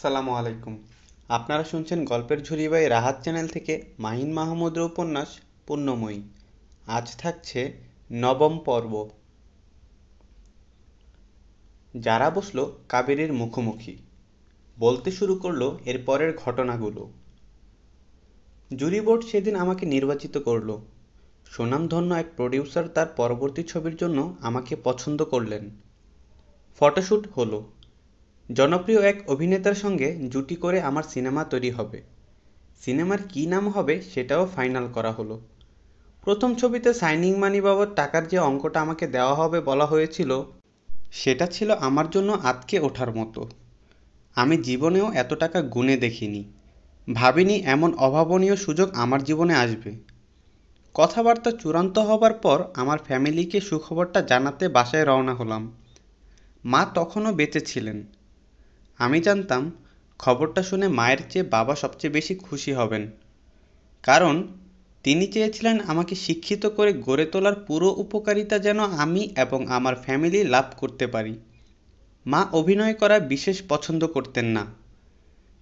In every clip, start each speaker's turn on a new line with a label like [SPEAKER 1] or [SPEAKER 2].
[SPEAKER 1] আসসালামু আলাইকুম আপনারা শুনছেন গল্পের ঝুড়ি বাই রাহাত চ্যানেল থেকে মাহিন মাহমুদের উপন্যাস পূর্ণময়ী আজ থাকছে নবম পর্ব যারা বসলো কাবেরীর মুখোমুখি বলতে শুরু করলো এর পরের ঘটনাগুলো জুরি বোর্ড সেদিন আমাকে নির্বাচিত করলো সুনামধন্য এক প্রডিউসার তার পরবর্তী ছবির জন্য আমাকে পছন্দ করলেন ফটোশ্যুট হলো জনপ্রিয় এক অভিনেতার সঙ্গে জুটি করে আমার সিনেমা তৈরি হবে সিনেমার কী নাম হবে সেটাও ফাইনাল করা হলো প্রথম ছবিতে সাইনিং মানি বাবদ টাকার যে অঙ্কটা আমাকে দেওয়া হবে বলা হয়েছিল সেটা ছিল আমার জন্য আতকে ওঠার মতো আমি জীবনেও এত টাকা গুনে দেখিনি ভাবিনি এমন অভাবনীয় সুযোগ আমার জীবনে আসবে কথাবার্তা চূড়ান্ত হবার পর আমার ফ্যামিলিকে সুখবরটা জানাতে বাসায় রওনা হলাম মা তখনও বেঁচে ছিলেন আমি জানতাম খবরটা শুনে মায়ের চেয়ে বাবা সবচেয়ে বেশি খুশি হবেন কারণ তিনি চেয়েছিলেন আমাকে শিক্ষিত করে গড়ে তোলার পুরো উপকারিতা যেন আমি এবং আমার ফ্যামিলি লাভ করতে পারি মা অভিনয় করা বিশেষ পছন্দ করতেন না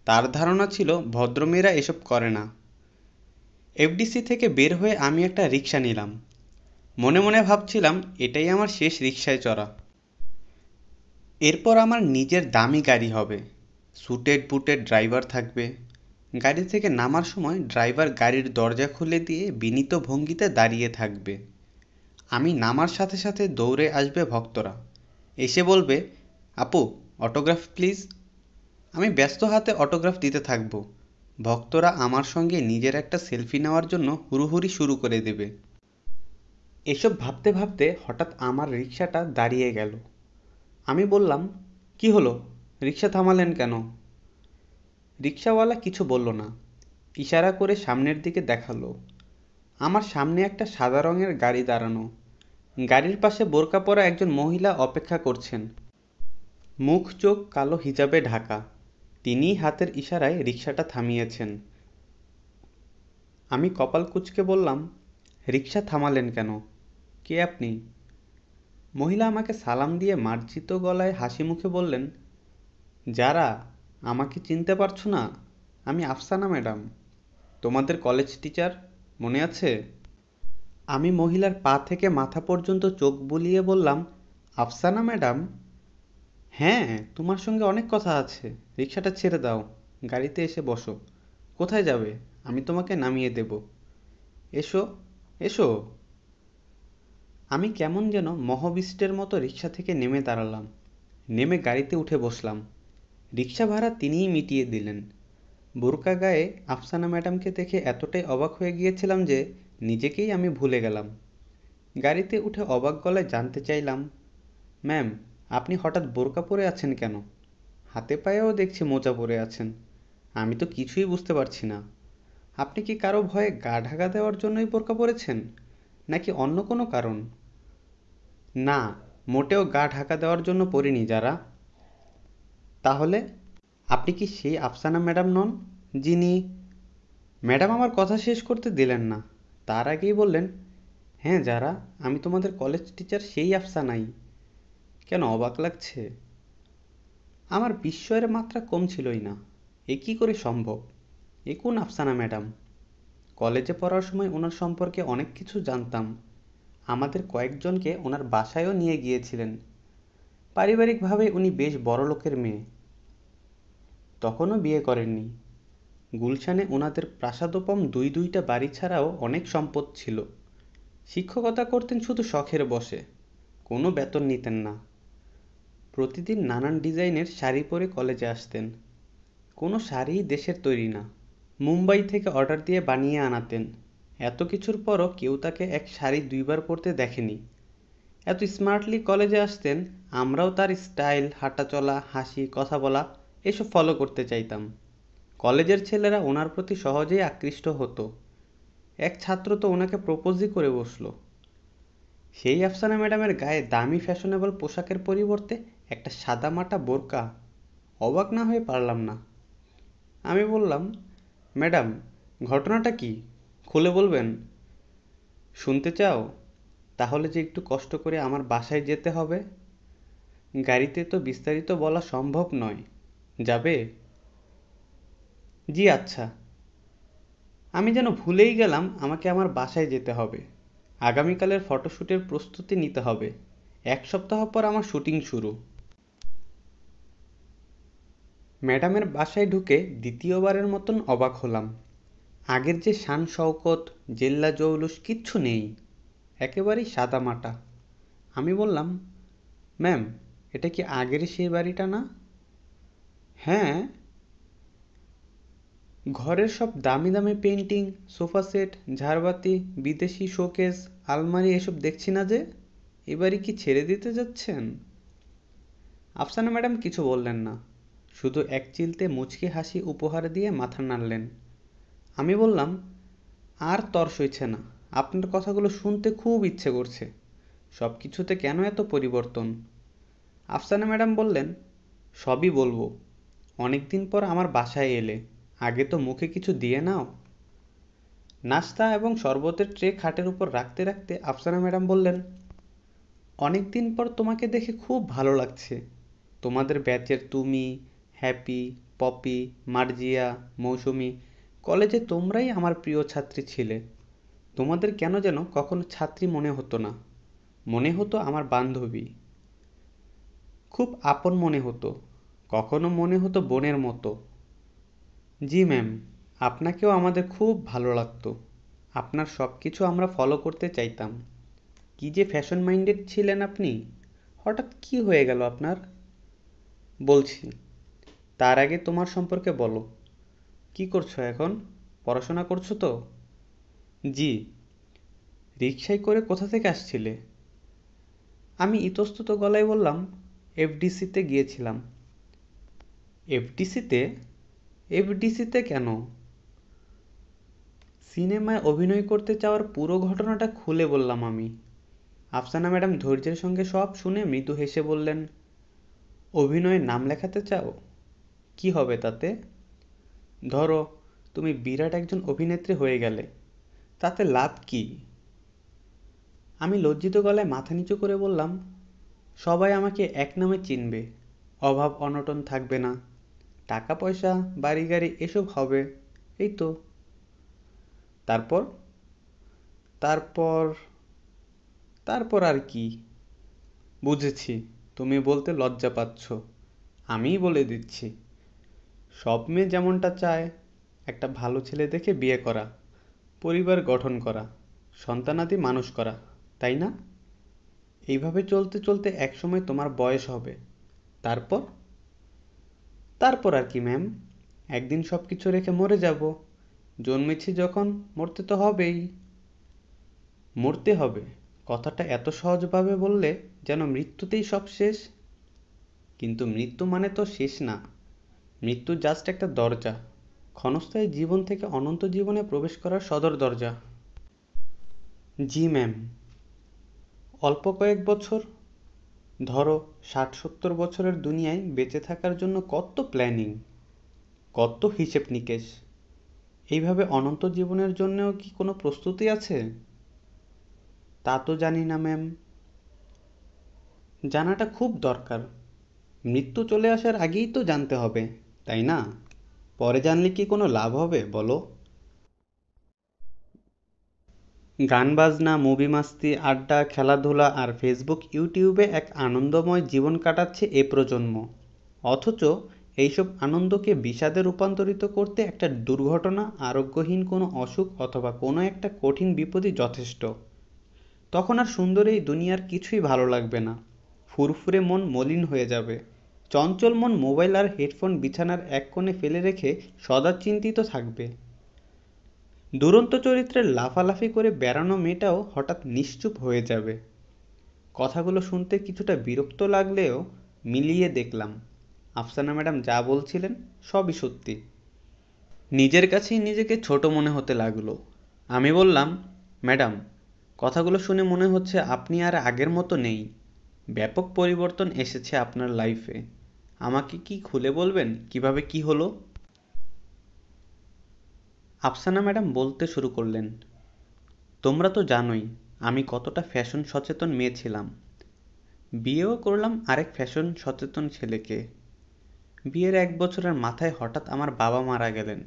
[SPEAKER 1] তার ধারণা ছিল ভদ্রমেয়েরা এসব করে না এফডিসি থেকে বের হয়ে আমি একটা রিক্সা নিলাম মনে মনে ভাবছিলাম এটাই আমার শেষ রিক্সায় চড়া এরপর আমার নিজের দামি গাড়ি হবে সুটেড বুটেড ড্রাইভার থাকবে গাড়ি থেকে নামার সময় ড্রাইভার গাড়ির দরজা খুলে দিয়ে বিনীত ভঙ্গিতে দাঁড়িয়ে থাকবে আমি নামার সাথে সাথে দৌড়ে আসবে ভক্তরা এসে বলবে আপু অটোগ্রাফ প্লিজ আমি ব্যস্ত হাতে অটোগ্রাফ দিতে থাকব ভক্তরা আমার সঙ্গে নিজের একটা সেলফি নেওয়ার জন্য হুড়ুহুড়ি শুরু করে দেবে এসব ভাবতে ভাবতে হঠাৎ আমার রিক্সাটা দাঁড়িয়ে গেল আমি বললাম কি হলো রিক্সা থামালেন কেন রিক্সাওয়ালা কিছু বলল না ইশারা করে সামনের দিকে দেখালো আমার সামনে একটা সাদা রঙের গাড়ি দাঁড়ানো গাড়ির পাশে বোরকা পরা একজন মহিলা অপেক্ষা করছেন মুখ চোখ কালো হিজাবে ঢাকা তিনি হাতের ইশারায় রিক্সাটা থামিয়েছেন আমি কপাল কুচকে বললাম রিক্সা থামালেন কেন কে আপনি মহিলা আমাকে সালাম দিয়ে মার্জিত গলায় হাসি মুখে বললেন যারা আমাকে চিনতে পারছো না আমি আফসানা ম্যাডাম তোমাদের কলেজ টিচার মনে আছে আমি মহিলার পা থেকে মাথা পর্যন্ত চোখ বুলিয়ে বললাম আফসানা ম্যাডাম হ্যাঁ তোমার সঙ্গে অনেক কথা আছে রিক্সাটা ছেড়ে দাও গাড়িতে এসে বসো কোথায় যাবে আমি তোমাকে নামিয়ে দেব এসো এসো আমি কেমন যেন মহাবিষ্টের মতো রিক্সা থেকে নেমে দাঁড়ালাম নেমে গাড়িতে উঠে বসলাম রিক্সা ভাড়া তিনিই মিটিয়ে দিলেন বোরকা গায়ে আফসানা ম্যাডামকে দেখে এতটাই অবাক হয়ে গিয়েছিলাম যে নিজেকেই আমি ভুলে গেলাম গাড়িতে উঠে অবাক গলায় জানতে চাইলাম ম্যাম আপনি হঠাৎ বোরকা পরে আছেন কেন হাতে পায়েও দেখছি মোজা পরে আছেন আমি তো কিছুই বুঝতে পারছি না আপনি কি কারো ভয়ে গা ঢাকা দেওয়ার জন্যই বোরকা পরেছেন নাকি অন্য কোনো কারণ না মোটেও গা ঢাকা দেওয়ার জন্য পড়িনি যারা তাহলে আপনি কি সেই আফসানা ম্যাডাম নন যিনি ম্যাডাম আমার কথা শেষ করতে দিলেন না তার আগেই বললেন হ্যাঁ যারা আমি তোমাদের কলেজ টিচার সেই আফসানাই কেন অবাক লাগছে আমার বিস্ময়ের মাত্রা কম ছিলই না এ কী করে সম্ভব এ কোন আফসানা ম্যাডাম কলেজে পড়ার সময় ওনার সম্পর্কে অনেক কিছু জানতাম আমাদের কয়েকজনকে ওনার বাসায়ও নিয়ে গিয়েছিলেন পারিবারিকভাবে উনি বেশ বড় লোকের মেয়ে তখনও বিয়ে করেননি গুলশানে ওনাদের প্রাসাদোপম দুই দুইটা বাড়ি ছাড়াও অনেক সম্পদ ছিল শিক্ষকতা করতেন শুধু শখের বসে কোনো বেতন নিতেন না প্রতিদিন নানান ডিজাইনের শাড়ি পরে কলেজে আসতেন কোনো শাড়িই দেশের তৈরি না মুম্বাই থেকে অর্ডার দিয়ে বানিয়ে আনাতেন এত কিছুর পরও কেউ তাকে এক শাড়ি দুইবার পরতে দেখেনি এত স্মার্টলি কলেজে আসতেন আমরাও তার স্টাইল হাঁটাচলা হাসি কথা বলা এসব ফলো করতে চাইতাম কলেজের ছেলেরা ওনার প্রতি সহজেই আকৃষ্ট হতো এক ছাত্র তো ওনাকে প্রপোজই করে বসলো সেই আফসানা ম্যাডামের গায়ে দামি ফ্যাশনেবল পোশাকের পরিবর্তে একটা সাদামাটা বোরকা অবাক না হয়ে পারলাম না আমি বললাম ম্যাডাম ঘটনাটা কি খুলে বলবেন শুনতে চাও তাহলে যে একটু কষ্ট করে আমার বাসায় যেতে হবে গাড়িতে তো বিস্তারিত বলা সম্ভব নয় যাবে জি আচ্ছা আমি যেন ভুলেই গেলাম আমাকে আমার বাসায় যেতে হবে আগামীকালের ফটোশ্যুটের প্রস্তুতি নিতে হবে এক সপ্তাহ পর আমার শুটিং শুরু ম্যাডামের বাসায় ঢুকে দ্বিতীয়বারের মতন অবাক হলাম আগের যে শান শওকত জেল্লা জৌলুস কিচ্ছু নেই একেবারেই সাদামাটা আমি বললাম ম্যাম এটা কি আগের সে বাড়িটা না হ্যাঁ ঘরের সব দামি দামি পেন্টিং সোফা সেট ঝাড়বাতি বিদেশি শোকেস আলমারি এসব দেখছি না যে এবারই কি ছেড়ে দিতে যাচ্ছেন আফসানা ম্যাডাম কিছু বললেন না শুধু এক চিলতে মুচকি হাসি উপহার দিয়ে মাথা নাড়লেন আমি বললাম আর তর সইছে না আপনার কথাগুলো শুনতে খুব ইচ্ছে করছে সব কিছুতে কেন এত পরিবর্তন আফসানা ম্যাডাম বললেন সবই বলবো অনেকদিন পর আমার বাসায় এলে আগে তো মুখে কিছু দিয়ে নাও নাস্তা এবং শরবতের ট্রে খাটের উপর রাখতে রাখতে আফসানা ম্যাডাম বললেন অনেকদিন পর তোমাকে দেখে খুব ভালো লাগছে তোমাদের ব্যাচের তুমি হ্যাপি পপি মার্জিয়া মৌসুমি কলেজে তোমরাই আমার প্রিয় ছাত্রী ছিলে তোমাদের কেন যেন কখনো ছাত্রী মনে হতো না মনে হতো আমার বান্ধবী খুব আপন মনে হতো কখনো মনে হতো বোনের মতো জি ম্যাম আপনাকেও আমাদের খুব ভালো লাগতো আপনার সব কিছু আমরা ফলো করতে চাইতাম কি যে ফ্যাশন মাইন্ডেড ছিলেন আপনি হঠাৎ কি হয়ে গেল আপনার বলছি তার আগে তোমার সম্পর্কে বলো কি করছো এখন পড়াশোনা করছো তো জি রিক্সায় করে কোথা থেকে আসছিলে আমি ইতস্তত গলায় বললাম এফডিসিতে গিয়েছিলাম এফডিসিতে এফডিসিতে কেন সিনেমায় অভিনয় করতে চাওয়ার পুরো ঘটনাটা খুলে বললাম আমি আফসানা ম্যাডাম ধৈর্যের সঙ্গে সব শুনে মৃদু হেসে বললেন অভিনয়ে নাম লেখাতে চাও কি হবে তাতে ধরো তুমি বিরাট একজন অভিনেত্রী হয়ে গেলে তাতে লাভ কী আমি লজ্জিত গলায় মাথা নিচু করে বললাম সবাই আমাকে এক নামে চিনবে অভাব অনটন থাকবে না টাকা পয়সা বাড়ি গাড়ি এসব হবে এই তো তারপর তারপর তারপর আর কি বুঝেছি তুমি বলতে লজ্জা পাচ্ছ আমিই বলে দিচ্ছি সব মেয়ে যেমনটা চায় একটা ভালো ছেলে দেখে বিয়ে করা পরিবার গঠন করা সন্তানাদি মানুষ করা তাই না এইভাবে চলতে চলতে একসময় তোমার বয়স হবে তারপর তারপর আর কি ম্যাম একদিন সব কিছু রেখে মরে যাব জন্মেছি যখন মরতে তো হবেই মরতে হবে কথাটা এত সহজভাবে বললে যেন মৃত্যুতেই সব শেষ কিন্তু মৃত্যু মানে তো শেষ না মৃত্যু জাস্ট একটা দরজা ক্ষণস্থায়ী জীবন থেকে অনন্ত জীবনে প্রবেশ করার সদর দরজা জি ম্যাম অল্প কয়েক বছর ধরো ষাট সত্তর বছরের দুনিয়ায় বেঁচে থাকার জন্য কত প্ল্যানিং কত হিসেব নিকেশ এইভাবে অনন্ত জীবনের জন্যও কি কোনো প্রস্তুতি আছে তা তো জানি না ম্যাম জানাটা খুব দরকার মৃত্যু চলে আসার আগেই তো জানতে হবে তাই না পরে জানলে কি কোনো লাভ হবে বলো গান বাজনা মুভি মাস্তি আড্ডা খেলাধুলা আর ফেসবুক ইউটিউবে এক আনন্দময় জীবন কাটাচ্ছে এ প্রজন্ম অথচ এইসব আনন্দকে বিষাদে রূপান্তরিত করতে একটা দুর্ঘটনা আরোগ্যহীন কোনো অসুখ অথবা কোনো একটা কঠিন বিপদই যথেষ্ট তখন আর সুন্দর এই দুনিয়ার কিছুই ভালো লাগবে না ফুরফুরে মন মলিন হয়ে যাবে চঞ্চল মন মোবাইল আর হেডফোন বিছানার এক কোণে ফেলে রেখে সদা চিন্তিত থাকবে দুরন্ত চরিত্রের লাফালাফি করে বেড়ানো মেয়েটাও হঠাৎ নিশ্চুপ হয়ে যাবে কথাগুলো শুনতে কিছুটা বিরক্ত লাগলেও মিলিয়ে দেখলাম আফসানা ম্যাডাম যা বলছিলেন সবই সত্যি নিজের কাছেই নিজেকে ছোট মনে হতে লাগলো আমি বললাম ম্যাডাম কথাগুলো শুনে মনে হচ্ছে আপনি আর আগের মতো নেই ব্যাপক পরিবর্তন এসেছে আপনার লাইফে আমাকে কি খুলে বলবেন কিভাবে কি হলো আফসানা ম্যাডাম বলতে শুরু করলেন তোমরা তো জানোই আমি কতটা ফ্যাশন সচেতন মেয়ে ছিলাম বিয়েও করলাম আরেক ফ্যাশন সচেতন ছেলেকে বিয়ের এক বছরের মাথায় হঠাৎ আমার বাবা মারা গেলেন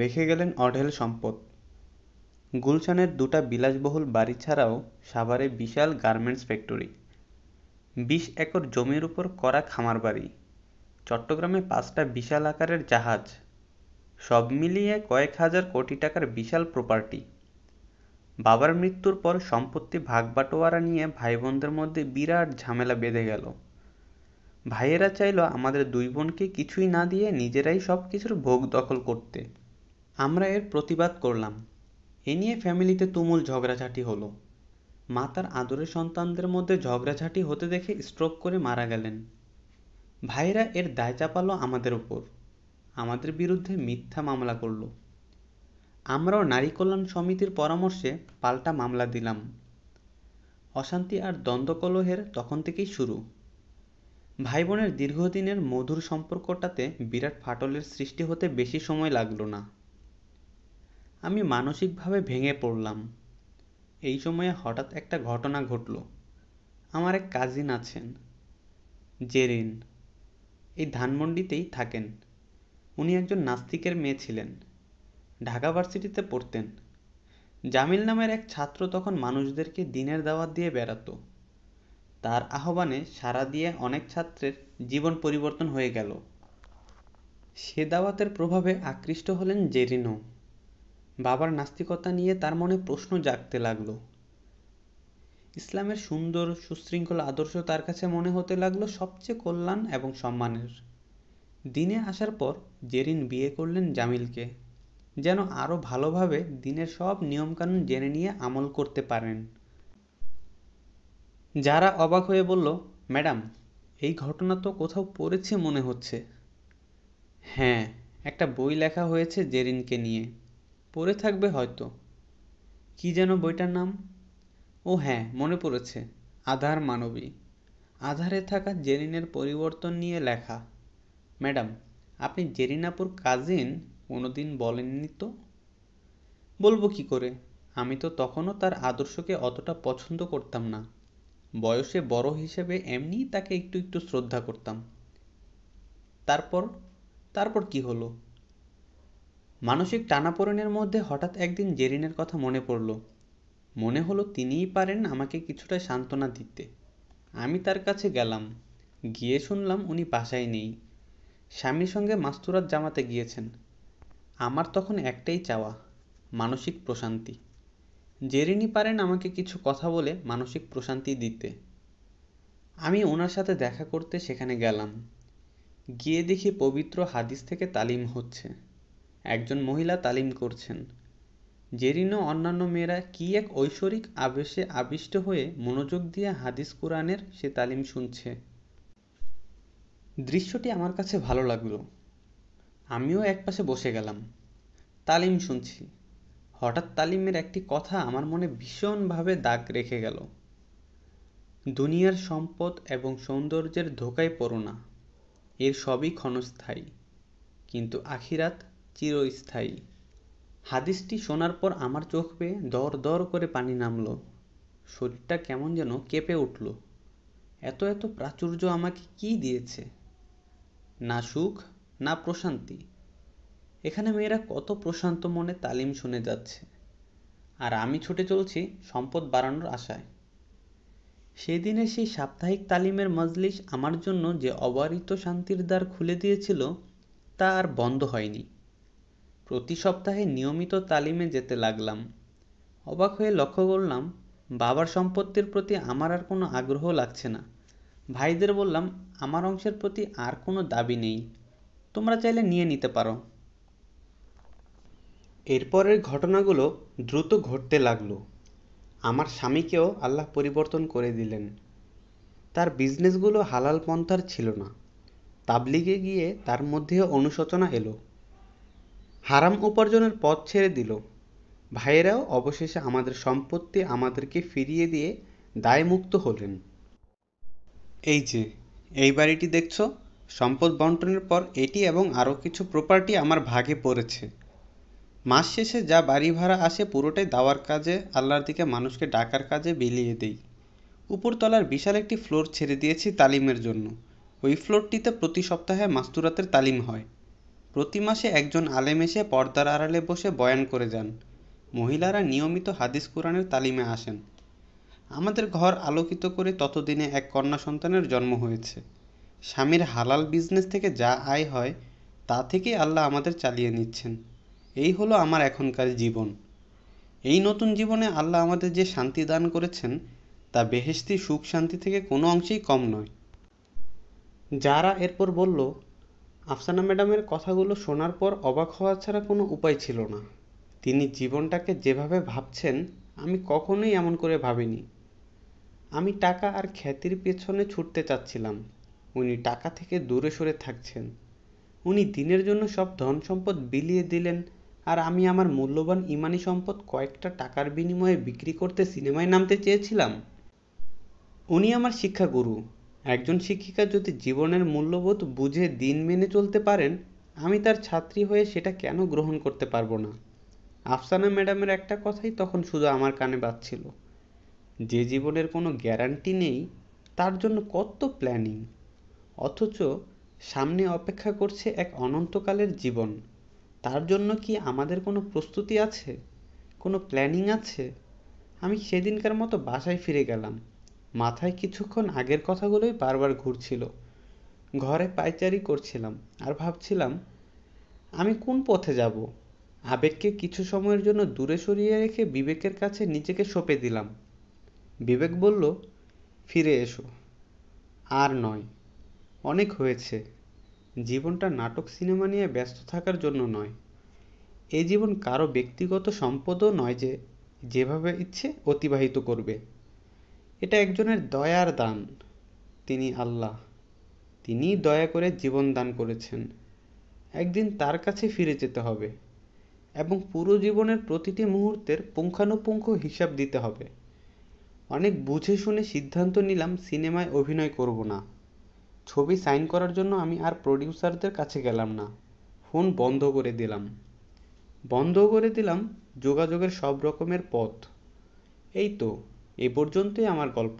[SPEAKER 1] রেখে গেলেন অঢেল সম্পদ গুলশানের দুটা বিলাসবহুল বাড়ি ছাড়াও সাভারে বিশাল গার্মেন্টস ফ্যাক্টরি বিশ একর জমির উপর করা খামার বাড়ি চট্টগ্রামে পাঁচটা বিশাল আকারের জাহাজ সব মিলিয়ে কয়েক হাজার কোটি টাকার বিশাল প্রপার্টি বাবার মৃত্যুর পর সম্পত্তি ভাগবাটোয়ারা নিয়ে ভাই বোনদের মধ্যে বিরাট ঝামেলা বেঁধে গেল ভাইয়েরা চাইল আমাদের দুই বোনকে কিছুই না দিয়ে নিজেরাই সব কিছুর ভোগ দখল করতে আমরা এর প্রতিবাদ করলাম এ নিয়ে ফ্যামিলিতে তুমুল ঝগড়াঝাটি হলো মাতার আদরের সন্তানদের মধ্যে ঝগড়াঝাটি হতে দেখে স্ট্রোক করে মারা গেলেন ভাইয়েরা এর দায় চাপালো আমাদের ওপর আমাদের বিরুদ্ধে মিথ্যা মামলা করল আমরাও নারী কল্যাণ সমিতির পরামর্শে পাল্টা মামলা দিলাম অশান্তি আর দ্বন্দ্বকলহের তখন থেকেই শুরু ভাই বোনের দীর্ঘদিনের মধুর সম্পর্কটাতে বিরাট ফাটলের সৃষ্টি হতে বেশি সময় লাগলো না আমি মানসিকভাবে ভেঙে পড়লাম এই সময়ে হঠাৎ একটা ঘটনা ঘটল আমার এক কাজিন আছেন জেরিন এই ধানমন্ডিতেই থাকেন উনি একজন নাস্তিকের মেয়ে ছিলেন ঢাকা ভার্সিটিতে পড়তেন জামিল নামের এক ছাত্র তখন মানুষদেরকে দিনের দাওয়াত দিয়ে বেড়াত তার আহ্বানে সারা দিয়ে অনেক ছাত্রের জীবন পরিবর্তন হয়ে গেল সে দাওয়াতের প্রভাবে আকৃষ্ট হলেন জেরিনো বাবার নাস্তিকতা নিয়ে তার মনে প্রশ্ন জাগতে লাগলো ইসলামের সুন্দর সুশৃঙ্খল আদর্শ তার কাছে মনে হতে লাগলো সবচেয়ে কল্যাণ এবং সম্মানের দিনে আসার পর জেরিন বিয়ে করলেন জামিলকে যেন আরও ভালোভাবে দিনের সব নিয়মকানুন জেনে নিয়ে আমল করতে পারেন যারা অবাক হয়ে বলল ম্যাডাম এই ঘটনা তো কোথাও পড়েছে মনে হচ্ছে হ্যাঁ একটা বই লেখা হয়েছে জেরিনকে নিয়ে পড়ে থাকবে হয়তো কি যেন বইটার নাম ও হ্যাঁ মনে পড়েছে আধার মানবী আধারে থাকা জেরিনের পরিবর্তন নিয়ে লেখা ম্যাডাম আপনি জেরিনাপুর কাজিন কোনোদিন বলেননি তো বলবো কি করে আমি তো তখনও তার আদর্শকে অতটা পছন্দ করতাম না বয়সে বড় হিসেবে এমনিই তাকে একটু একটু শ্রদ্ধা করতাম তারপর তারপর কি হলো মানসিক টানাপোড়েনের মধ্যে হঠাৎ একদিন জেরিনের কথা মনে পড়ল মনে হলো তিনিই পারেন আমাকে কিছুটা সান্ত্বনা দিতে আমি তার কাছে গেলাম গিয়ে শুনলাম উনি বাসায় নেই স্বামীর সঙ্গে মাস্তুরাত জামাতে গিয়েছেন আমার তখন একটাই চাওয়া মানসিক প্রশান্তি জেরিনি পারেন আমাকে কিছু কথা বলে মানসিক প্রশান্তি দিতে আমি ওনার সাথে দেখা করতে সেখানে গেলাম গিয়ে দেখি পবিত্র হাদিস থেকে তালিম হচ্ছে একজন মহিলা তালিম করছেন জেরিনো অন্যান্য মেয়েরা কী এক ঐশ্বরিক আবেশে আবিষ্ট হয়ে মনোযোগ দিয়ে হাদিস কোরআনের সে তালিম শুনছে দৃশ্যটি আমার কাছে ভালো লাগলো আমিও একপাশে বসে গেলাম তালিম শুনছি হঠাৎ তালিমের একটি কথা আমার মনে ভীষণভাবে দাগ রেখে গেল দুনিয়ার সম্পদ এবং সৌন্দর্যের ধোকায় পড়ো না এর সবই ক্ষণস্থায়ী কিন্তু আখিরাত চিরস্থায়ী হাদিসটি শোনার পর আমার চোখ পেয়ে দর দর করে পানি নামল শরীরটা কেমন যেন কেঁপে উঠল এত এত প্রাচুর্য আমাকে কি দিয়েছে না সুখ না প্রশান্তি এখানে মেয়েরা কত প্রশান্ত মনে তালিম শুনে যাচ্ছে আর আমি ছুটে চলছি সম্পদ বাড়ানোর আশায় সেদিনের সেই সাপ্তাহিক তালিমের মজলিশ আমার জন্য যে অবারিত শান্তির দ্বার খুলে দিয়েছিল তা আর বন্ধ হয়নি প্রতি সপ্তাহে নিয়মিত তালিমে যেতে লাগলাম অবাক হয়ে লক্ষ্য করলাম বাবার সম্পত্তির প্রতি আমার আর কোনো আগ্রহ লাগছে না ভাইদের বললাম আমার অংশের প্রতি আর কোনো দাবি নেই তোমরা চাইলে নিয়ে নিতে পারো এরপরের ঘটনাগুলো দ্রুত ঘটতে লাগলো আমার স্বামীকেও আল্লাহ পরিবর্তন করে দিলেন তার বিজনেসগুলো হালাল পন্থার ছিল না তাবলিগে গিয়ে তার মধ্যেও অনুশোচনা এলো হারাম উপার্জনের পথ ছেড়ে দিল ভাইয়েরাও অবশেষে আমাদের সম্পত্তি আমাদেরকে ফিরিয়ে দিয়ে দায়মুক্ত হলেন এই যে এই বাড়িটি দেখছ সম্পদ বন্টনের পর এটি এবং আরও কিছু প্রপার্টি আমার ভাগে পড়েছে মাস শেষে যা বাড়ি ভাড়া আসে পুরোটাই দাওয়ার কাজে আল্লাহর দিকে মানুষকে ডাকার কাজে বিলিয়ে দেই উপরতলার বিশাল একটি ফ্লোর ছেড়ে দিয়েছি তালিমের জন্য ওই ফ্লোরটিতে প্রতি সপ্তাহে মাস্তুরাতের তালিম হয় প্রতি মাসে একজন আলেম এসে পর্দার আড়ালে বসে বয়ান করে যান মহিলারা নিয়মিত হাদিস কোরআনের তালিমে আসেন আমাদের ঘর আলোকিত করে ততদিনে এক কন্যা সন্তানের জন্ম হয়েছে স্বামীর হালাল বিজনেস থেকে যা আয় হয় তা থেকেই আল্লাহ আমাদের চালিয়ে নিচ্ছেন এই হলো আমার এখনকার জীবন এই নতুন জীবনে আল্লাহ আমাদের যে শান্তি দান করেছেন তা বেহেস্তি সুখ শান্তি থেকে কোনো অংশেই কম নয় যারা এরপর বলল আফসানা ম্যাডামের কথাগুলো শোনার পর অবাক হওয়া ছাড়া কোনো উপায় ছিল না তিনি জীবনটাকে যেভাবে ভাবছেন আমি কখনোই এমন করে ভাবিনি আমি টাকা আর খ্যাতির পেছনে ছুটতে চাচ্ছিলাম উনি টাকা থেকে দূরে সরে থাকছেন উনি দিনের জন্য সব ধন সম্পদ বিলিয়ে দিলেন আর আমি আমার মূল্যবান ইমানি সম্পদ কয়েকটা টাকার বিনিময়ে বিক্রি করতে সিনেমায় নামতে চেয়েছিলাম উনি আমার শিক্ষাগুরু একজন শিক্ষিকা যদি জীবনের মূল্যবোধ বুঝে দিন মেনে চলতে পারেন আমি তার ছাত্রী হয়ে সেটা কেন গ্রহণ করতে পারবো না আফসানা ম্যাডামের একটা কথাই তখন শুধু আমার কানে বাজছিল যে জীবনের কোনো গ্যারান্টি নেই তার জন্য কত প্ল্যানিং অথচ সামনে অপেক্ষা করছে এক অনন্তকালের জীবন তার জন্য কি আমাদের কোনো প্রস্তুতি আছে কোনো প্ল্যানিং আছে আমি সেদিনকার মতো বাসায় ফিরে গেলাম মাথায় কিছুক্ষণ আগের কথাগুলোই বারবার ঘুরছিল ঘরে পায়চারি করছিলাম আর ভাবছিলাম আমি কোন পথে যাব আবেগকে কিছু সময়ের জন্য দূরে সরিয়ে রেখে বিবেকের কাছে নিজেকে সঁপে দিলাম বিবেক বলল ফিরে এসো আর নয় অনেক হয়েছে জীবনটা নাটক সিনেমা নিয়ে ব্যস্ত থাকার জন্য নয় এ জীবন কারো ব্যক্তিগত সম্পদও নয় যে যেভাবে ইচ্ছে অতিবাহিত করবে এটা একজনের দয়ার দান তিনি আল্লাহ তিনি দয়া করে জীবন দান করেছেন একদিন তার কাছে ফিরে যেতে হবে এবং পুরো জীবনের প্রতিটি মুহূর্তের পুঙ্খানুপুঙ্খ হিসাব দিতে হবে অনেক বুঝে শুনে সিদ্ধান্ত নিলাম সিনেমায় অভিনয় করব না ছবি সাইন করার জন্য আমি আর প্রডিউসারদের কাছে গেলাম না ফোন বন্ধ করে দিলাম বন্ধ করে দিলাম যোগাযোগের সব রকমের পথ এই তো এ পর্যন্তই আমার গল্প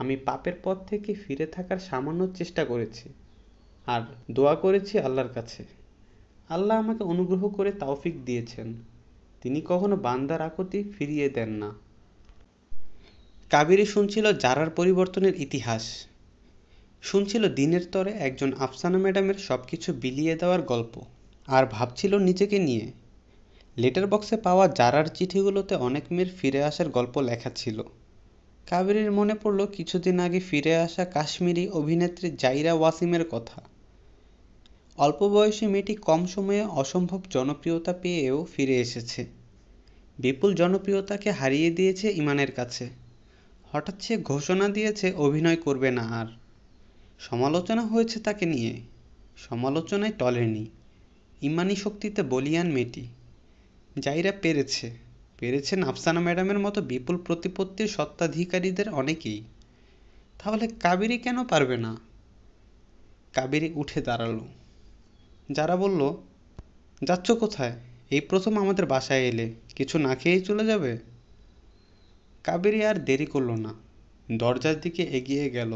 [SPEAKER 1] আমি পাপের পথ থেকে ফিরে থাকার সামান্য চেষ্টা করেছি আর দোয়া করেছি আল্লাহর কাছে আল্লাহ আমাকে অনুগ্রহ করে তাওফিক দিয়েছেন তিনি কখনো বান্দার আকতি ফিরিয়ে দেন না কাবেরী শুনছিল জারার পরিবর্তনের ইতিহাস শুনছিল দিনের তরে একজন আফসানা ম্যাডামের সব কিছু বিলিয়ে দেওয়ার গল্প আর ভাবছিল নিজেকে নিয়ে লেটার বক্সে পাওয়া জারার চিঠিগুলোতে অনেক মেয়ের ফিরে আসার গল্প লেখা ছিল কাবেরীর মনে পড়ল কিছুদিন আগে ফিরে আসা কাশ্মীরি অভিনেত্রী জাইরা ওয়াসিমের কথা অল্প বয়সী মেয়েটি কম সময়ে অসম্ভব জনপ্রিয়তা পেয়েও ফিরে এসেছে বিপুল জনপ্রিয়তাকে হারিয়ে দিয়েছে ইমানের কাছে হঠাৎ সে ঘোষণা দিয়েছে অভিনয় করবে না আর সমালোচনা হয়েছে তাকে নিয়ে সমালোচনায় টলেনি ইমানি শক্তিতে বলিয়ান মেয়েটি যাইরা পেরেছে পেরেছেন আফসানা ম্যাডামের মতো বিপুল প্রতিপত্তির সত্ত্বাধিকারীদের অনেকেই তাহলে কাবেরি কেন পারবে না কাবেরি উঠে দাঁড়ালো যারা বলল যাচ্ছ কোথায় এই প্রথম আমাদের বাসায় এলে কিছু না খেয়েই চলে যাবে কাবেরি আর দেরি করলো না দরজার দিকে এগিয়ে গেল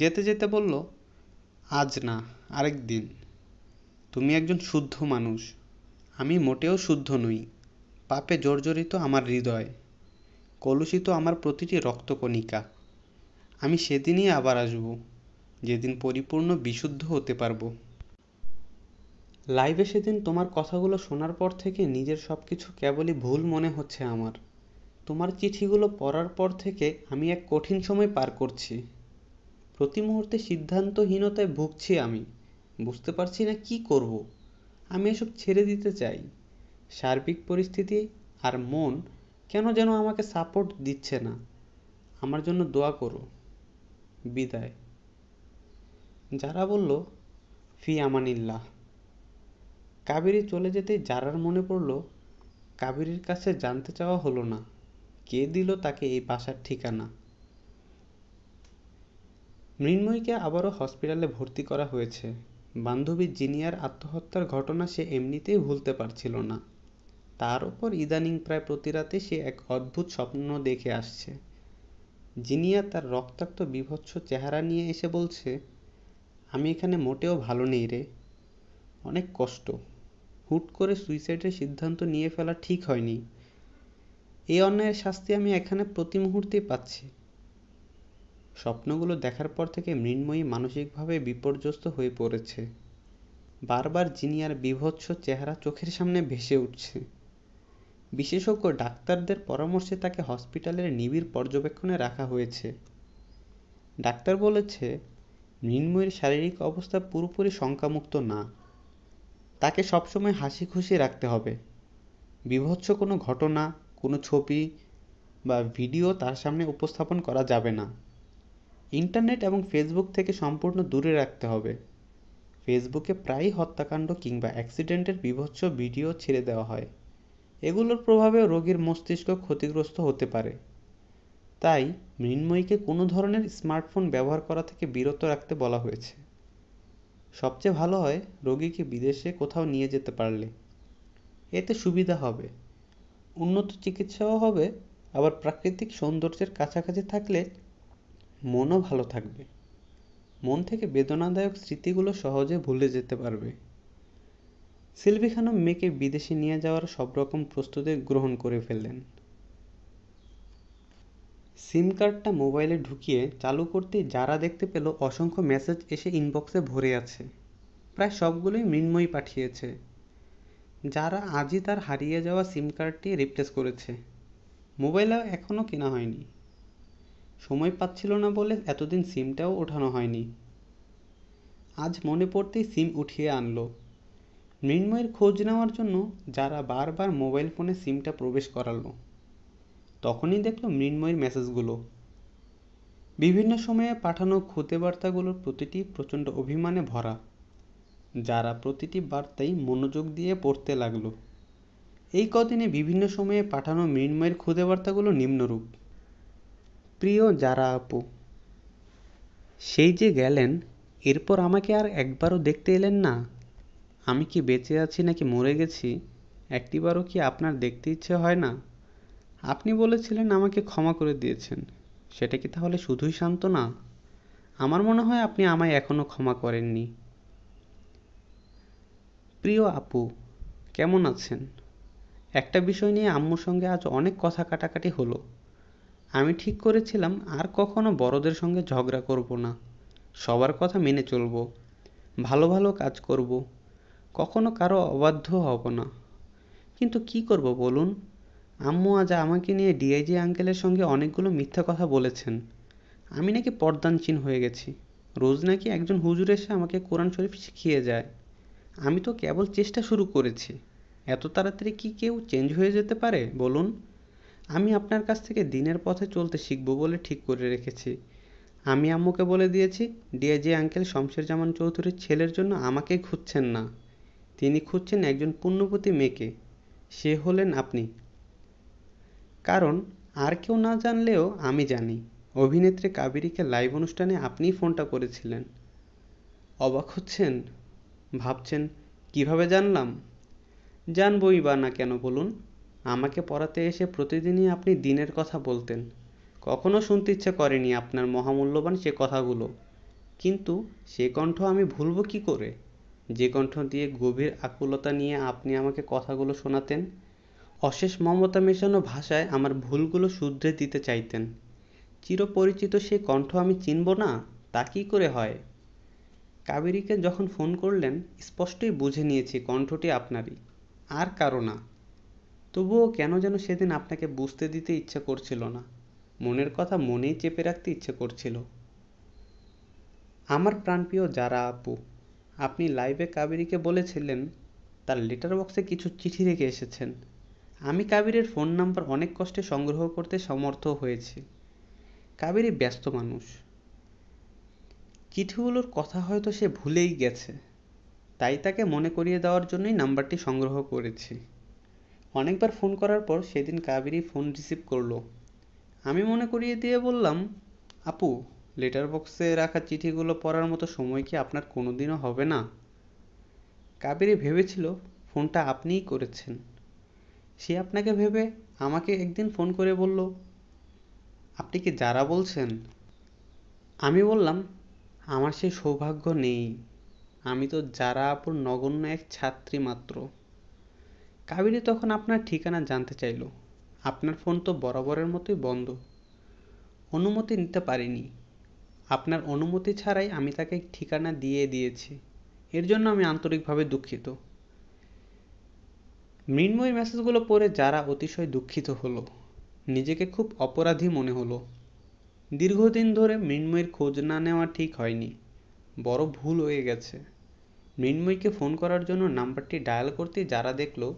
[SPEAKER 1] যেতে যেতে বলল আজ না আরেক দিন তুমি একজন শুদ্ধ মানুষ আমি মোটেও শুদ্ধ নই পাপে জর্জরিত আমার হৃদয় কলুষিত আমার প্রতিটি রক্তকণিকা আমি সেদিনই আবার আসব যেদিন পরিপূর্ণ বিশুদ্ধ হতে পারবো লাইভে সেদিন তোমার কথাগুলো শোনার পর থেকে নিজের সব কিছু কেবলই ভুল মনে হচ্ছে আমার তোমার চিঠিগুলো পড়ার পর থেকে আমি এক কঠিন সময় পার করছি প্রতি মুহূর্তে সিদ্ধান্তহীনতায় ভুগছি আমি বুঝতে পারছি না কি করব আমি এসব ছেড়ে দিতে চাই সার্বিক পরিস্থিতি আর মন কেন যেন আমাকে সাপোর্ট দিচ্ছে না আমার জন্য দোয়া করো বিদায় যারা বলল ফি আমানিল্লাহ কাবেরী চলে যেতে যারার মনে পড়ল কাবেরীর কাছে জানতে চাওয়া হলো না কে দিল তাকে এই বাসার ঠিকানা মৃন্ময়ীকে আবারও হসপিটালে ভর্তি করা হয়েছে বান্ধবী জিনিয়ার আত্মহত্যার ঘটনা সে এমনিতেই ভুলতে পারছিল না তার ওপর ইদানিং প্রায় প্রতি রাতে সে এক অদ্ভুত স্বপ্ন দেখে আসছে জিনিয়া তার রক্তাক্ত বিভৎস চেহারা নিয়ে এসে বলছে আমি এখানে মোটেও ভালো নেই রে অনেক কষ্ট হুট করে সুইসাইডের সিদ্ধান্ত নিয়ে ফেলা ঠিক হয়নি এই অন্যায়ের শাস্তি আমি এখানে প্রতি মুহূর্তেই পাচ্ছি স্বপ্নগুলো দেখার পর থেকে মৃন্ময়ী মানসিকভাবে বিপর্যস্ত হয়ে পড়েছে বারবার জিনিয়ার বিভৎস চেহারা চোখের সামনে ভেসে উঠছে বিশেষজ্ঞ ডাক্তারদের পরামর্শে তাকে হসপিটালের নিবিড় পর্যবেক্ষণে রাখা হয়েছে ডাক্তার বলেছে মৃন্ময়ীর শারীরিক অবস্থা পুরোপুরি শঙ্কামুক্ত না তাকে সবসময় হাসি খুশি রাখতে হবে বিভৎস কোনো ঘটনা কোনো ছবি বা ভিডিও তার সামনে উপস্থাপন করা যাবে না ইন্টারনেট এবং ফেসবুক থেকে সম্পূর্ণ দূরে রাখতে হবে ফেসবুকে প্রায়ই হত্যাকাণ্ড কিংবা অ্যাক্সিডেন্টের বিভৎস ভিডিও ছেড়ে দেওয়া হয় এগুলোর প্রভাবে রোগীর মস্তিষ্ক ক্ষতিগ্রস্ত হতে পারে তাই মৃন্ময়ীকে কোনো ধরনের স্মার্টফোন ব্যবহার করা থেকে বিরত রাখতে বলা হয়েছে সবচেয়ে ভালো হয় রোগীকে বিদেশে কোথাও নিয়ে যেতে পারলে এতে সুবিধা হবে উন্নত চিকিৎসাও হবে আবার প্রাকৃতিক সৌন্দর্যের কাছাকাছি থাকলে মনও ভালো থাকবে মন থেকে বেদনাদায়ক স্মৃতিগুলো সহজে ভুলে যেতে পারবে সেলভি খানম মেয়েকে বিদেশে নিয়ে যাওয়ার সব রকম প্রস্তুতি গ্রহণ করে ফেললেন সিম কার্ডটা মোবাইলে ঢুকিয়ে চালু করতে যারা দেখতে পেল অসংখ্য মেসেজ এসে ইনবক্সে ভরে আছে প্রায় সবগুলোই মৃন্ময়ী পাঠিয়েছে যারা আজই তার হারিয়ে যাওয়া সিম কার্ডটি রিপ্লেস করেছে মোবাইল এখনও কেনা হয়নি সময় পাচ্ছিল না বলে এতদিন সিমটাও ওঠানো হয়নি আজ মনে পড়তেই সিম উঠিয়ে আনলো মৃন্ময়ের খোঁজ নেওয়ার জন্য যারা বারবার মোবাইল ফোনে সিমটা প্রবেশ করালো তখনই দেখলো মৃন্ময়ের মেসেজগুলো বিভিন্ন সময়ে পাঠানো খুদে বার্তাগুলোর প্রতিটি প্রচণ্ড অভিমানে ভরা যারা প্রতিটি বার্তাই মনোযোগ দিয়ে পড়তে লাগলো এই কদিনে বিভিন্ন সময়ে পাঠানো মৃন্ময়ের খুদে বার্তাগুলো নিম্নরূপ প্রিয় যারা আপু সেই যে গেলেন এরপর আমাকে আর একবারও দেখতে এলেন না আমি কি বেঁচে আছি নাকি মরে গেছি একটিবারও কি আপনার দেখতে ইচ্ছে হয় না আপনি বলেছিলেন আমাকে ক্ষমা করে দিয়েছেন সেটা কি তাহলে শুধুই শান্ত না আমার মনে হয় আপনি আমায় এখনও ক্ষমা করেননি প্রিয় আপু কেমন আছেন একটা বিষয় নিয়ে আম্মুর সঙ্গে আজ অনেক কথা কাটাকাটি হলো আমি ঠিক করেছিলাম আর কখনো বড়দের সঙ্গে ঝগড়া করব না সবার কথা মেনে চলব ভালো ভালো কাজ করব কখনো কারো অবাধ্য হব না কিন্তু কি করব বলুন আম্মু আজ আমাকে নিয়ে ডিআইজি আঙ্কেলের সঙ্গে অনেকগুলো মিথ্যা কথা বলেছেন আমি নাকি পর্দানচীন হয়ে গেছি রোজ নাকি একজন হুজুর এসে আমাকে কোরআন শরীফ শিখিয়ে যায় আমি তো কেবল চেষ্টা শুরু করেছি এত তাড়াতাড়ি কি কেউ চেঞ্জ হয়ে যেতে পারে বলুন আমি আপনার কাছ থেকে দিনের পথে চলতে শিখব বলে ঠিক করে রেখেছি আমি আম্মুকে বলে দিয়েছি ডিআইজি আঙ্কেল জামান চৌধুরীর ছেলের জন্য আমাকে খুঁজছেন না তিনি খুঁজছেন একজন পুণ্যপতি মেয়েকে সে হলেন আপনি কারণ আর কেউ না জানলেও আমি জানি অভিনেত্রী কাবেরীকে লাইভ অনুষ্ঠানে আপনিই ফোনটা করেছিলেন অবাক হচ্ছেন ভাবছেন কিভাবে জানলাম জানবই বা না কেন বলুন আমাকে পড়াতে এসে প্রতিদিনই আপনি দিনের কথা বলতেন কখনো শুনতে ইচ্ছে করেনি আপনার মহামূল্যবান সে কথাগুলো কিন্তু সে কণ্ঠ আমি ভুলব কি করে যে কণ্ঠ দিয়ে গভীর আকুলতা নিয়ে আপনি আমাকে কথাগুলো শোনাতেন অশেষ মমতা মেশানো ভাষায় আমার ভুলগুলো শুধরে দিতে চাইতেন চিরপরিচিত সে কণ্ঠ আমি চিনব না তা কী করে হয় কাবেরীকে যখন ফোন করলেন স্পষ্টই বুঝে নিয়েছি কণ্ঠটি আপনারই আর কারো না তবুও কেন যেন সেদিন আপনাকে বুঝতে দিতে ইচ্ছে করছিল না মনের কথা মনেই চেপে রাখতে ইচ্ছে করছিল আমার প্রাণপ্রিয় যারা আপু আপনি লাইভে কাবেরীকে বলেছিলেন তার লেটার বক্সে কিছু চিঠি রেখে এসেছেন আমি কাবিরের ফোন নাম্বার অনেক কষ্টে সংগ্রহ করতে সমর্থ হয়েছি কাবেরী ব্যস্ত মানুষ চিঠিগুলোর কথা হয়তো সে ভুলেই গেছে তাই তাকে মনে করিয়ে দেওয়ার জন্যই নাম্বারটি সংগ্রহ করেছি অনেকবার ফোন করার পর সেদিন কাবেরী ফোন রিসিভ করলো আমি মনে করিয়ে দিয়ে বললাম আপু লেটার বক্সে রাখা চিঠিগুলো পড়ার মতো সময় কি আপনার কোনো দিনও হবে না কাবেরী ভেবেছিল ফোনটা আপনিই করেছেন সে আপনাকে ভেবে আমাকে একদিন ফোন করে বলল আপনি কি যারা বলছেন আমি বললাম আমার সেই সৌভাগ্য নেই আমি তো যারা আপুর নগণ্য এক ছাত্রী মাত্র কাবিনী তখন আপনার ঠিকানা জানতে চাইল আপনার ফোন তো বরাবরের মতোই বন্ধ অনুমতি নিতে পারিনি আপনার অনুমতি ছাড়াই আমি তাকে ঠিকানা দিয়ে দিয়েছি এর জন্য আমি আন্তরিকভাবে দুঃখিত মৃন্ময়ী মেসেজগুলো পড়ে যারা অতিশয় দুঃখিত হলো নিজেকে খুব অপরাধী মনে হলো দীর্ঘদিন ধরে মৃন্ময়ীর খোঁজ না নেওয়া ঠিক হয়নি বড় ভুল হয়ে গেছে মৃন্ময়ীকে ফোন করার জন্য নাম্বারটি ডায়াল করতে যারা দেখলো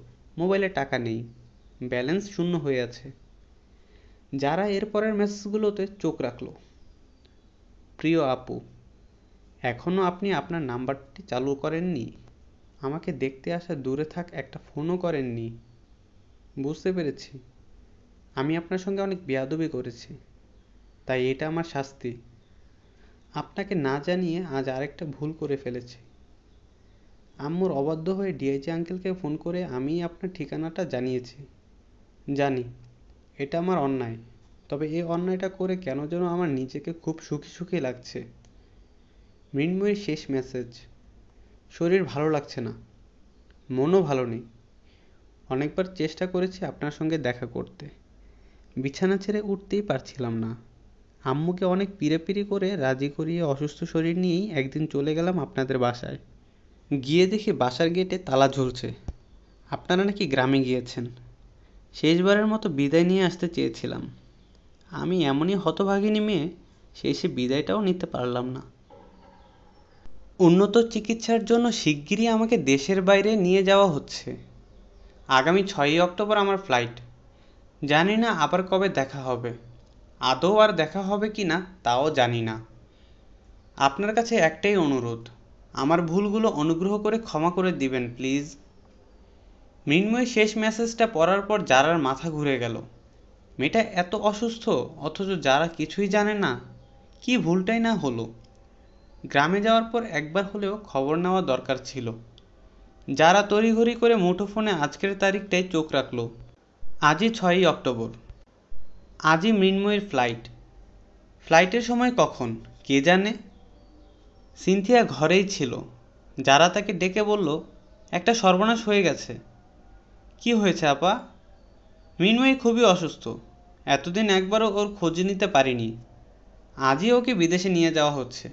[SPEAKER 1] মোবাইলে টাকা নেই ব্যালেন্স শূন্য হয়ে আছে যারা এর পরের মেসেজগুলোতে চোখ রাখলো প্রিয় আপু এখনও আপনি আপনার নাম্বারটি চালু করেননি আমাকে দেখতে আসা দূরে থাক একটা ফোনও করেননি বুঝতে পেরেছি আমি আপনার সঙ্গে অনেক বেয়াদবি করেছি তাই এটা আমার শাস্তি আপনাকে না জানিয়ে আজ আরেকটা ভুল করে ফেলেছি আম্মুর অবাধ্য হয়ে ডিআইজি আঙ্কেলকে ফোন করে আমি আপনার ঠিকানাটা জানিয়েছি জানি এটা আমার অন্যায় তবে এই অন্যায়টা করে কেন যেন আমার নিজেকে খুব সুখী সুখী লাগছে মৃন্ময়ের শেষ মেসেজ শরীর ভালো লাগছে না মনও ভালো নেই অনেকবার চেষ্টা করেছি আপনার সঙ্গে দেখা করতে বিছানা ছেড়ে উঠতেই পারছিলাম না আম্মুকে অনেক পিড়ে করে রাজি করিয়ে অসুস্থ শরীর নিয়েই একদিন চলে গেলাম আপনাদের বাসায় গিয়ে দেখি বাসার গেটে তালা ঝুলছে আপনারা নাকি গ্রামে গিয়েছেন শেষবারের মতো বিদায় নিয়ে আসতে চেয়েছিলাম আমি এমনই হতভাগিনী মেয়ে শেষে বিদায়টাও নিতে পারলাম না উন্নত চিকিৎসার জন্য শিগগিরই আমাকে দেশের বাইরে নিয়ে যাওয়া হচ্ছে আগামী ছয়ই অক্টোবর আমার ফ্লাইট জানি না আবার কবে দেখা হবে আদৌ আর দেখা হবে কি না তাও জানি না আপনার কাছে একটাই অনুরোধ আমার ভুলগুলো অনুগ্রহ করে ক্ষমা করে দিবেন প্লিজ মৃন্ময়ের শেষ মেসেজটা পড়ার পর জারার মাথা ঘুরে গেল মেয়েটা এত অসুস্থ অথচ যারা কিছুই জানে না কি ভুলটাই না হলো গ্রামে যাওয়ার পর একবার হলেও খবর নেওয়া দরকার ছিল যারা তড়িঘড়ি করে মুঠোফোনে আজকের তারিখটাই চোখ রাখলো আজই ছয়ই অক্টোবর আজই মৃন্ময়ের ফ্লাইট ফ্লাইটের সময় কখন কে জানে সিনথিয়া ঘরেই ছিল যারা তাকে ডেকে বলল একটা সর্বনাশ হয়ে গেছে কি হয়েছে আপা মিনময়ী খুবই অসুস্থ এতদিন একবারও ওর খোঁজ নিতে পারিনি আজই ওকে বিদেশে নিয়ে যাওয়া হচ্ছে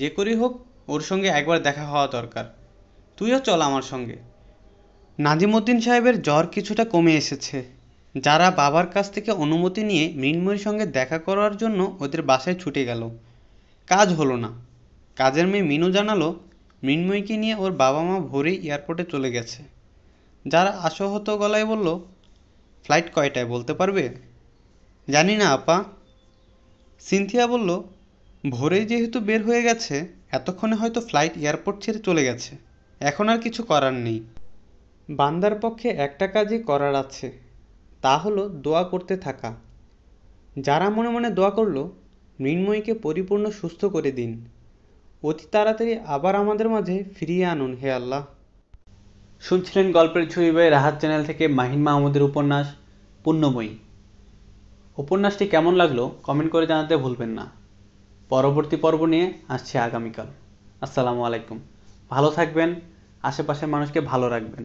[SPEAKER 1] যে করেই হোক ওর সঙ্গে একবার দেখা হওয়া দরকার তুইও চল আমার সঙ্গে নাজিমুদ্দিন সাহেবের জ্বর কিছুটা কমে এসেছে যারা বাবার কাছ থেকে অনুমতি নিয়ে মৃন্ময়ীর সঙ্গে দেখা করার জন্য ওদের বাসায় ছুটে গেল কাজ হলো না কাজের মেয়ে মিনু জানালো মৃন্ময়ীকে নিয়ে ওর বাবা মা ভোরেই এয়ারপোর্টে চলে গেছে যারা আশহত গলায় বলল ফ্লাইট কয়টায় বলতে পারবে জানি না আপা সিনথিয়া বলল ভোরে যেহেতু বের হয়ে গেছে এতক্ষণে হয়তো ফ্লাইট এয়ারপোর্ট ছেড়ে চলে গেছে এখন আর কিছু করার নেই বান্দার পক্ষে একটা কাজই করার আছে তা হলো দোয়া করতে থাকা যারা মনে মনে দোয়া করলো মৃন্ময়ীকে পরিপূর্ণ সুস্থ করে দিন অতি তাড়াতাড়ি আবার আমাদের মাঝে ফিরিয়ে আনুন হে আল্লাহ শুনছিলেন গল্পের ছবি বই রাহাত চ্যানেল থেকে মাহিন মাহমুদের উপন্যাস পুণ্যময়ী উপন্যাসটি কেমন লাগলো কমেন্ট করে জানাতে ভুলবেন না পরবর্তী পর্ব নিয়ে আসছে আগামীকাল আসসালামু আলাইকুম ভালো থাকবেন আশেপাশের মানুষকে ভালো রাখবেন